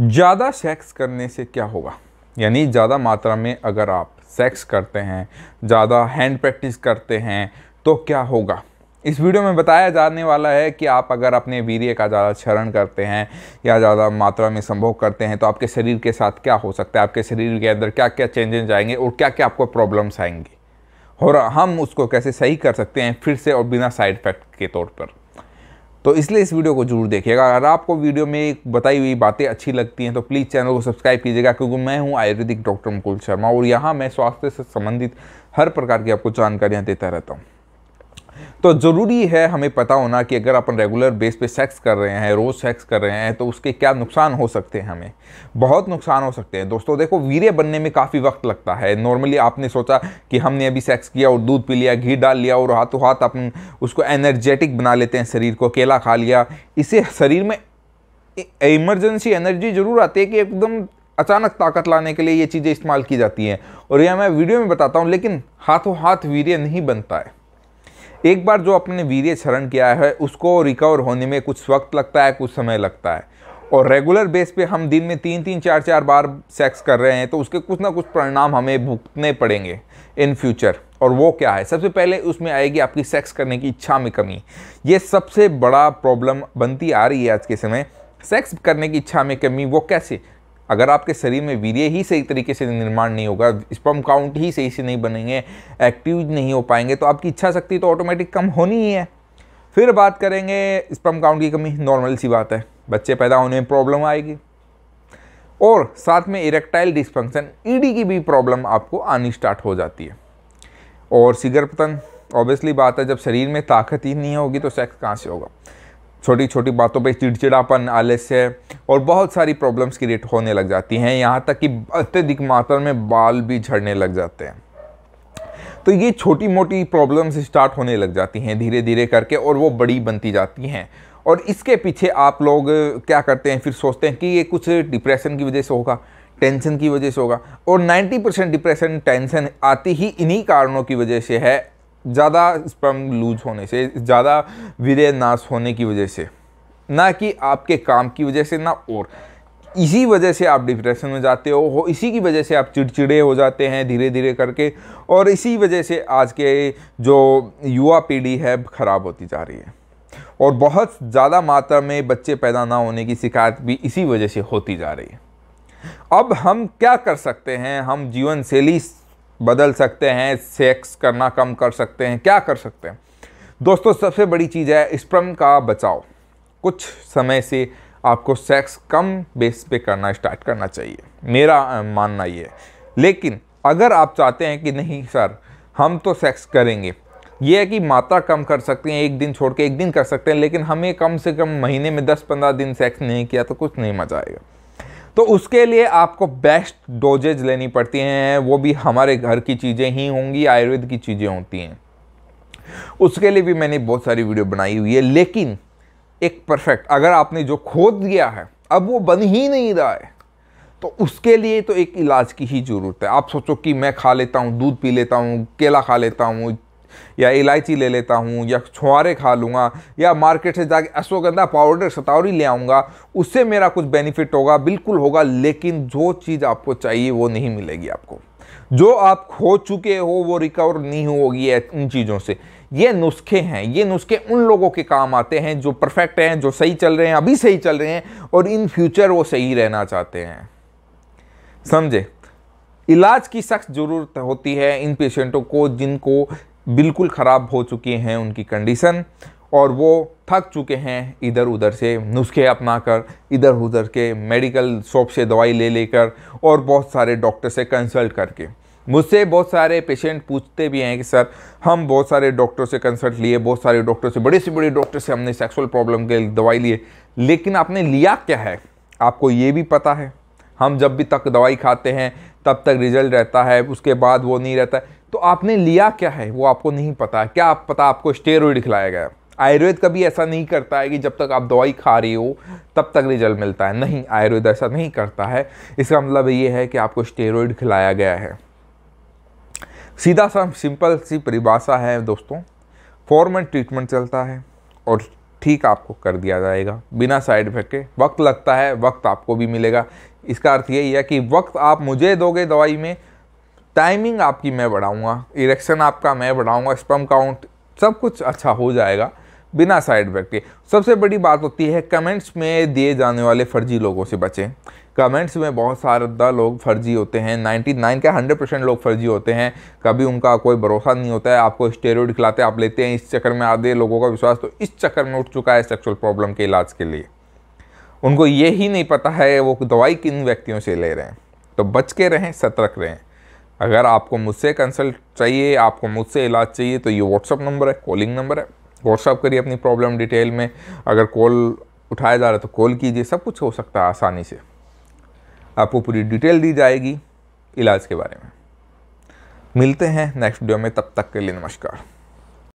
ज़्यादा सेक्स करने से क्या होगा यानी ज़्यादा मात्रा में अगर आप सेक्स करते हैं ज़्यादा हैंड प्रैक्टिस करते हैं तो क्या होगा इस वीडियो में बताया जाने वाला है कि आप अगर अपने वीर्य का ज़्यादा क्षरण करते हैं या ज़्यादा मात्रा में संभोग करते हैं तो आपके शरीर के साथ क्या हो सकता है आपके शरीर के अंदर क्या क्या चेंजेस आएंगे और क्या क्या आपको प्रॉब्लम्स आएंगी और हम उसको कैसे सही कर सकते हैं फिर से और बिना साइड इफेक्ट के तौर पर तो इसलिए इस वीडियो को जरूर देखिएगा अगर आपको वीडियो में बताई हुई बातें अच्छी लगती हैं तो प्लीज़ चैनल को सब्सक्राइब कीजिएगा क्योंकि मैं हूं आयुर्वेदिक डॉक्टर मुकुल शर्मा और यहाँ मैं स्वास्थ्य से संबंधित हर प्रकार की आपको जानकारियाँ देता रहता हूँ तो ज़रूरी है हमें पता होना कि अगर अपन रेगुलर बेस पे सेक्स कर रहे हैं रोज़ सेक्स कर रहे हैं तो उसके क्या नुकसान हो सकते हैं हमें बहुत नुकसान हो सकते हैं दोस्तों देखो वीर्य बनने में काफ़ी वक्त लगता है नॉर्मली आपने सोचा कि हमने अभी सेक्स किया और दूध पी लिया घी डाल लिया और हाथों हाथ अपन उसको एनर्जेटिक बना लेते हैं शरीर को केला खा लिया इसे शरीर में इमरजेंसी एनर्जी ज़रूर आती है कि एकदम अचानक ताकत लाने के लिए ये चीज़ें इस्तेमाल की जाती हैं और यह मैं वीडियो में बताता हूँ लेकिन हाथों हाथ वीर्य नहीं बनता है एक बार जो अपने वीर्य क्षरण किया है उसको रिकवर होने में कुछ वक्त लगता है कुछ समय लगता है और रेगुलर बेस पे हम दिन में तीन तीन चार चार बार सेक्स कर रहे हैं तो उसके कुछ ना कुछ परिणाम हमें भुगतने पड़ेंगे इन फ्यूचर और वो क्या है सबसे पहले उसमें आएगी आपकी सेक्स करने की इच्छा में कमी ये सबसे बड़ा प्रॉब्लम बनती आ रही है आज के समय सेक्स करने की इच्छा में कमी वो कैसे अगर आपके शरीर में वीर्य ही सही तरीके से निर्माण नहीं होगा स्पम काउंट ही सही से नहीं बनेंगे एक्टिव नहीं हो पाएंगे तो आपकी इच्छा शक्ति तो ऑटोमेटिक कम होनी ही है फिर बात करेंगे स्पम काउंट की कमी नॉर्मल सी बात है बच्चे पैदा होने में प्रॉब्लम आएगी और साथ में इरेक्टाइल डिस्फंक्शन ईडी की भी प्रॉब्लम आपको आनी स्टार्ट हो जाती है और सिगर पतन ऑब्वियसली बात है जब शरीर में ताकत ही नहीं होगी तो सेक्स कहाँ से होगा छोटी छोटी बातों पे चिड़चिड़ापन आलस्य और बहुत सारी प्रॉब्लम्स क्रिएट होने लग जाती हैं यहाँ तक कि अत्यधिक मात्रा में बाल भी झड़ने लग जाते हैं तो ये छोटी मोटी प्रॉब्लम्स स्टार्ट होने लग जाती हैं धीरे धीरे करके और वो बड़ी बनती जाती हैं और इसके पीछे आप लोग क्या करते हैं फिर सोचते हैं कि ये कुछ डिप्रेशन की वजह से होगा टेंशन की वजह से होगा और 90 परसेंट डिप्रेशन टेंशन आती ही इन्हीं कारणों की वजह से है ज़्यादा स्पर्म लूज होने से ज़्यादा वीर्य नाश होने की वजह से ना कि आपके काम की वजह से ना और इसी वजह से आप डिप्रेशन में जाते हो इसी की वजह से आप चिड़चिड़े हो जाते हैं धीरे धीरे करके और इसी वजह से आज के जो युवा पीढ़ी है ख़राब होती जा रही है और बहुत ज़्यादा मात्रा में बच्चे पैदा ना होने की शिकायत भी इसी वजह से होती जा रही है अब हम क्या कर सकते हैं हम जीवन शैली बदल सकते हैं सेक्स करना कम कर सकते हैं क्या कर सकते हैं दोस्तों सबसे बड़ी चीज़ है स्प्रम का बचाव कुछ समय से आपको सेक्स कम बेस पे करना स्टार्ट करना चाहिए मेरा मानना ये लेकिन अगर आप चाहते हैं कि नहीं सर हम तो सेक्स करेंगे ये है कि मात्रा कम कर सकते हैं एक दिन छोड़ के एक दिन कर सकते हैं लेकिन हमें कम से कम महीने में 10-15 दिन सेक्स नहीं किया तो कुछ नहीं मजा आएगा तो उसके लिए आपको बेस्ट डोजेज लेनी पड़ती हैं वो भी हमारे घर की चीज़ें ही होंगी आयुर्वेद की चीज़ें होती हैं उसके लिए भी मैंने बहुत सारी वीडियो बनाई हुई है लेकिन एक परफेक्ट अगर आपने जो खोद दिया है अब वो बन ही नहीं रहा है तो उसके लिए तो एक इलाज की ही ज़रूरत है आप सोचो कि मैं खा लेता हूँ दूध पी लेता हूँ केला खा लेता हूँ या इलायची ले लेता हूँ या छुआरे खा लूँगा या मार्केट से जाके अश्वगंधा पाउडर सतावरी ले आऊँगा उससे मेरा कुछ बेनिफिट होगा बिल्कुल होगा लेकिन जो चीज़ आपको चाहिए वो नहीं मिलेगी आपको जो आप खो चुके हो वो रिकवर नहीं होगी इन चीज़ों से ये नुस्खे हैं ये नुस्खे उन लोगों के काम आते हैं जो परफेक्ट हैं जो सही चल रहे हैं अभी सही चल रहे हैं और इन फ्यूचर वो सही रहना चाहते हैं समझे इलाज की सख्त ज़रूरत होती है इन पेशेंटों को जिनको बिल्कुल ख़राब हो चुकी हैं उनकी कंडीशन और वो थक चुके हैं इधर उधर से नुस्खे अपना कर इधर उधर के मेडिकल शॉप से दवाई ले लेकर और बहुत सारे डॉक्टर से कंसल्ट करके मुझसे बहुत सारे पेशेंट पूछते भी हैं कि सर हम बहुत सारे डॉक्टर से कंसल्ट लिए बहुत सारे डॉक्टर से बड़े से बड़े डॉक्टर से हमने सेक्सुअल प्रॉब्लम के दवाई लिए लेकिन आपने लिया क्या है आपको ये भी पता है हम जब भी तक दवाई खाते हैं तब तक रिजल्ट रहता है उसके बाद वो नहीं रहता है तो आपने लिया क्या है वो आपको नहीं पता क्या आप पता आपको स्टेरॉइड खिलाया गया आयुर्वेद कभी ऐसा नहीं करता है कि जब तक आप दवाई खा रही हो तब तक रिजल्ट मिलता है नहीं आयुर्वेद ऐसा नहीं करता है इसका मतलब ये है कि आपको स्टेरॉइड खिलाया गया है सीधा सा सिंपल सी परिभाषा है दोस्तों फॉर्मल ट्रीटमेंट चलता है और ठीक आपको कर दिया जाएगा बिना साइड इफेक्ट के वक्त लगता है वक्त आपको भी मिलेगा इसका अर्थ यही है कि वक्त आप मुझे दोगे दवाई में टाइमिंग आपकी मैं बढ़ाऊंगा इरेक्शन आपका मैं बढ़ाऊंगा स्पम काउंट सब कुछ अच्छा हो जाएगा बिना साइड इफेक्ट के सबसे बड़ी बात होती है कमेंट्स में दिए जाने वाले फर्जी लोगों से बचें कमेंट्स में बहुत सारे लोग फर्जी होते हैं 99 के 100 परसेंट लोग फर्जी होते हैं कभी उनका कोई भरोसा नहीं होता है आपको स्टेरॉइड खिलाते हैं आप लेते हैं इस चक्कर में आधे लोगों का विश्वास तो इस चक्कर में उठ चुका है सेक्सुअल प्रॉब्लम के इलाज के लिए उनको ये ही नहीं पता है वो दवाई किन व्यक्तियों से ले रहे हैं तो बच के रहें सतर्क रहें अगर आपको मुझसे कंसल्ट चाहिए आपको मुझसे इलाज चाहिए तो ये व्हाट्सअप नंबर है कॉलिंग नंबर है व्हाट्सअप करिए अपनी प्रॉब्लम डिटेल में अगर कॉल उठाया जा रहा है तो कॉल कीजिए सब कुछ हो सकता है आसानी से आपको पूरी डिटेल दी जाएगी इलाज के बारे में मिलते हैं नेक्स्ट वीडियो में तब तक के लिए नमस्कार